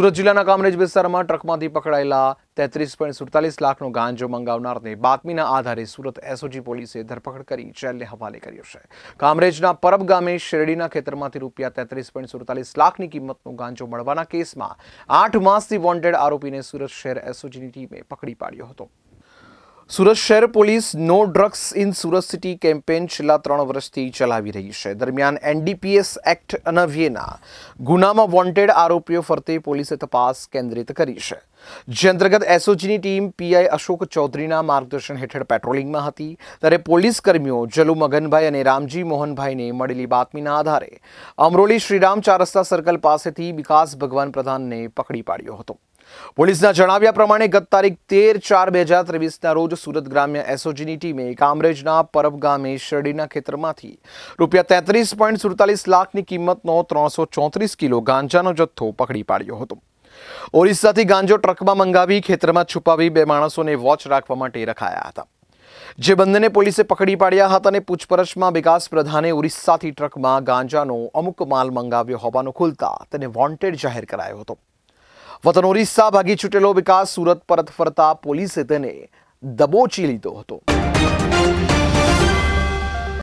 સુરત જિલ્લાના કામરેજ વિસ્તારમાં ટ્રકમાંથી પકડાયેલા તેત્રીસ પોઈન્ટ સુડતાલીસ લાખનો ગાંજો મંગાવનારને બાતમીના આધારે સુરત એસઓજી પોલીસે ધરપકડ કરી જેલને હવાલે કર્યો છે કામરેજના પરબ ગામે શેરડીના ખેતરમાંથી રૂપિયા તેત્રીસ પોઈન્ટ સુડતાલીસ લાખની કિંમતનો ગાંજો મળવાના કેસમાં આઠ માસથી વોન્ટેડ આરોપીને સુરત શહેર એસઓજીની ટીમે પકડી પાડ્યો હતો સુરત શહેર પોલીસ નો drugs in Surat city campaign છેલ્લા ત્રણ વર્ષથી ચલાવી રહી છે દરમિયાન એનડીપીએસ એક્ટ અનવ્યેના ગુનામાં વોન્ટેડ આરોપીઓ ફરતે પોલીસે તપાસ કેન્દ્રિત કરી છે જે અંતર્ગત એસઓજીની ટીમ પીઆઈ અશોક ચૌધરીના માર્ગદર્શન હેઠળ પેટ્રોલિંગમાં હતી ત્યારે પોલીસ કર્મીઓ જલુ મગનભાઈ અને રામજી મોહનભાઈને મળેલી બાતમીના આધારે અમરોલી શ્રીરામ ચારસ્તા સર્કલ પાસેથી વિકાસ ભગવાન પ્રધાનને પકડી પાડ્યો હતો પોલીસના જણાવ્યા પ્રમાણે ગત તારીખ તેર ચાર બે હજાર ત્રેવીસના રોજ સુરત ગ્રામ્ય એસઓજીની ટીમે કામરેજના પરબ ગામે શેરડીના ખેતરમાંથી રૂપિયા તેત્રીસ પોઈન્ટ સુડતાલીસ લાખની કિંમતનો ત્રણસો ચોત્રીસ કિલો ગાંજાનો જથ્થો પકડી પાડ્યો હતો ઓરિસ્સાથી ગાંજો ટ્રકમાં મંગાવી ખેતરમાં છુપાવી બે માણસોને વોચ રાખવા માટે રખાયા હતા જે બંનેને પોલીસે પકડી પાડ્યા હતા અને પૂછપરછમાં વિકાસ પ્રધાને ઓરિસ્સાથી ટ્રકમાં ગાંજાનો અમુક માલ મંગાવ્યો હોવાનું ખુલતા તેને વોન્ટેડ જાહેર કરાયો હતો વતન ઓરિસ્સા ભાગી છૂટેલો વિકાસ સુરત પરત ફરતા પોલીસે તેને દબોચી લીધો હતો